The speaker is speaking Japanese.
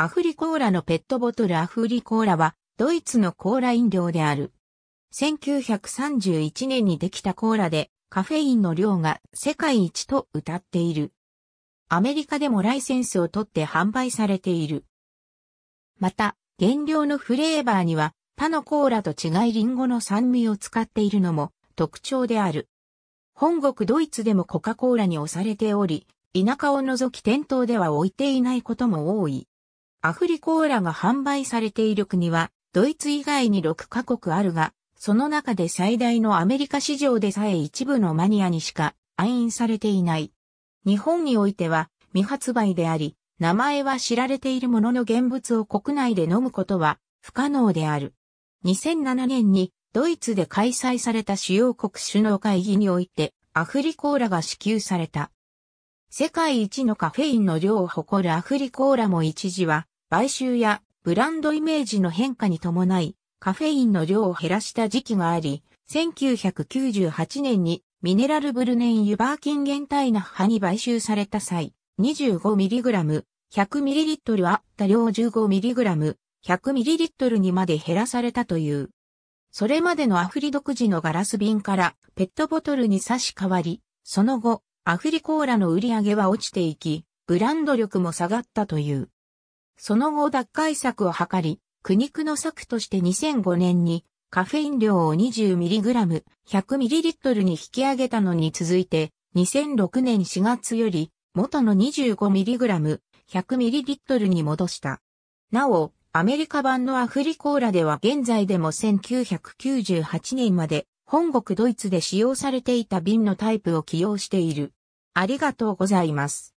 アフリコーラのペットボトルアフリコーラはドイツのコーラ飲料である。1931年にできたコーラでカフェインの量が世界一と歌っている。アメリカでもライセンスを取って販売されている。また、原料のフレーバーには他のコーラと違いリンゴの酸味を使っているのも特徴である。本国ドイツでもコカ・コーラに押されており、田舎を除き店頭では置いていないことも多い。アフリコーラが販売されている国は、ドイツ以外に6カ国あるが、その中で最大のアメリカ市場でさえ一部のマニアにしか暗印されていない。日本においては未発売であり、名前は知られているものの現物を国内で飲むことは不可能である。2007年にドイツで開催された主要国首脳会議においてアフリコーラが支給された。世界一のカフェインの量を誇るアフリコーラも一時は、買収やブランドイメージの変化に伴い、カフェインの量を減らした時期があり、1998年にミネラルブルネン・ユバーキンゲンタイナ派に買収された際、25mg、100ml あった量 15mg、100ml にまで減らされたという。それまでのアフリ独自のガラス瓶からペットボトルに差し替わり、その後、アフリコーラの売り上げは落ちていき、ブランド力も下がったという。その後脱会策を図り、苦肉の策として2005年にカフェイン量を 20mg、100ml に引き上げたのに続いて、2006年4月より元の 25mg、100ml に戻した。なお、アメリカ版のアフリコーラでは現在でも1998年まで本国ドイツで使用されていた瓶のタイプを起用している。ありがとうございます。